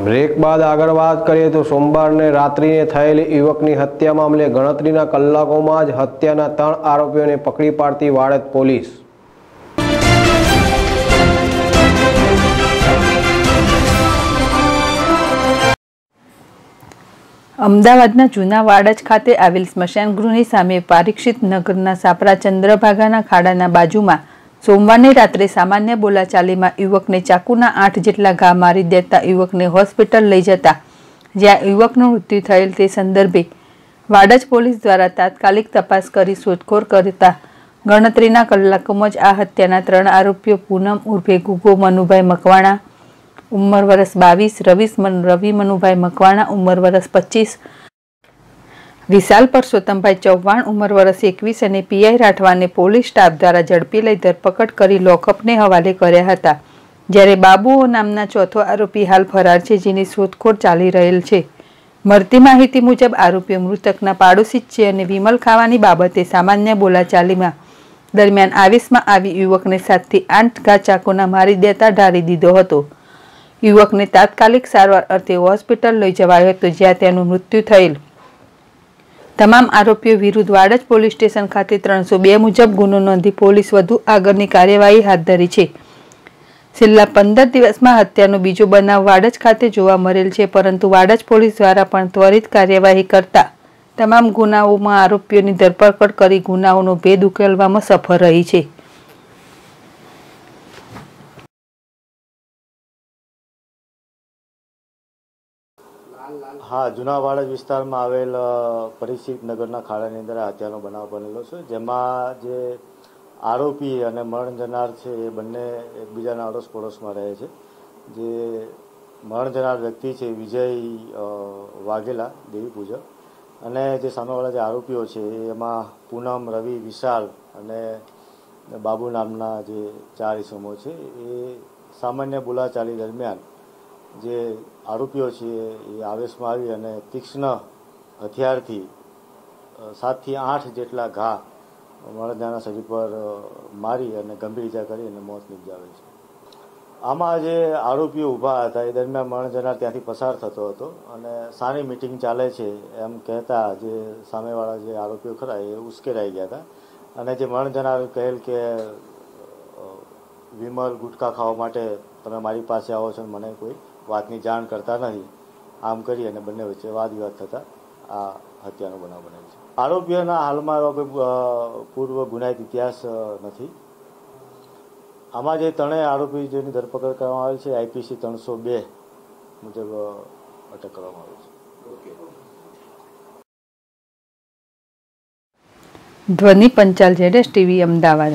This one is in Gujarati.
બ્રેક બાદ આગળ વાત કરીએ તો સોમવારને રાત્રિને થયેલી યુવકની હત્યા મામલે ગણતરીના કલાકોમાં જ હત્યાના ત્રણ આરોપીઓને પકડી પાડતી વાડજ પોલીસ અમદાવાદના જૂના વાડજ ખાતે આવેલ સ્મશાનગૃહની સામે પારીક્ષિત નગરના સાપરા ચંદ્રભાગાના ખાડાના બાજુમાં સોમવારની રાત્રે સામાન્ય બોલાચાલીમાં યુવકને ચાકુના આઠ જેટલા ઘા મારી દેતા યુવકને હોસ્પિટલ લઈ જતા જ્યાં યુવકનું મૃત્યુ થયેલ તે સંદર્ભે વાડજ પોલીસ દ્વારા તાત્કાલિક તપાસ કરી શોધખોળ કરતા ગણતરીના કલાકોમાં જ આ હત્યાના ત્રણ આરોપીઓ પૂનમ ઉર્ફે ગુગો મનુભાઈ મકવાણા ઉંમર વર્ષ બાવીસ રવિશ રવિ મનુભાઈ મકવાણા ઉંમર વરસ પચીસ વિશાલ પરસોત્તમભાઈ ચૌહાણ ઉંમર વર્ષ એકવીસ અને પીઆઈ રાઠવાને પોલીસ સ્ટાફ દ્વારા ઝડપી લઈ ધરપકડ કરી લોકઅપને હવાલે કર્યા હતા જ્યારે બાબુઓ નામના ચોથો આરોપી હાલ ફરાર છે જેની શોધખોળ ચાલી રહેલ છે મળતી માહિતી મુજબ આરોપીઓ મૃતકના પાડોશી છે અને વિમલ ખાવાની બાબતે સામાન્ય બોલાચાલીમાં દરમિયાન આવેશમાં આવી યુવકને સાતથી આઠ ઘા ચાકોના મારી દેતા ઢારી દીધો હતો યુવકને તાત્કાલિક સારવાર અર્થે હોસ્પિટલ લઈ જવાયો હતો જ્યાં તેનું મૃત્યુ થયેલ તમામ આરોપીઓ વિરુદ્ધ વાડજ પોલીસ સ્ટેશન ખાતે ત્રણસો બે મુજબ ગુનો નોંધી પોલીસ વધુ આગળની કાર્યવાહી હાથ ધરી છે છેલ્લા પંદર દિવસમાં હત્યાનો બીજો બનાવ વાડજ ખાતે જોવા મળેલ છે પરંતુ વાડજ પોલીસ દ્વારા પણ ત્વરિત કાર્યવાહી કરતા તમામ ગુનાઓમાં આરોપીઓની ધરપકડ કરી ગુનાઓનો ભેદ ઉકેલવામાં સફળ રહી છે હા જુનાવાડા વિસ્તારમાં આવેલ પરિચિત નગરના ખાડાની અંદર આ હત્યાનો બનાવ બનેલો છે જેમાં જે આરોપી અને મરણ જનાર છે એ બંને એકબીજાના અડોસ પડોશમાં રહે છે જે મરણ જનાર વ્યક્તિ છે વિજય વાઘેલા દેવી પૂજા અને જે સામેવાળા જે આરોપીઓ છે એમાં પૂનમ રવિ વિશાલ અને બાબુ નામના જે ચાર ઇસમો છે એ સામાન્ય બોલાચાલી દરમિયાન જે આરોપીઓ છે એ આવેશમાં આવી અને તીક્ષ્ણ હથિયારથી સાતથી આઠ જેટલા ઘા વડોદરાના શરીર પર મારી અને ગંભીર ઇજા કરી અને મોત નિપજાવે છે આમાં જે આરોપીઓ ઊભા હતા એ દરમિયાન મરણજનાર ત્યાંથી પસાર થતો હતો અને સારી મિટિંગ ચાલે છે એમ કહેતા જે સામેવાળા જે આરોપીઓ ખરા એ ઉશ્કેરાઈ ગયા હતા અને જે મરણજનાર કહેલ કે વિમલ ગુટખા ખાવા માટે તમે મારી પાસે આવો છો મને કોઈ વાતની જાણ કરતા નથી આમ કરી અને બંને વચ્ચે વાદ વિવાદ થતાં આ હત્યાનો બનાવ બને છે આરોપીઓના હાલમાં એવા કોઈ પૂર્વ ગુનાહિત ઇતિહાસ નથી આમાં જે ત્રણેય આરોપી જેની ધરપકડ કરવામાં આવી છે આઈપીસી ત્રણસો બે મુજબ અટક કરવામાં આવી છે ધ્વનિ પંચાલ જેડેશ ટીવી અમદાવાદ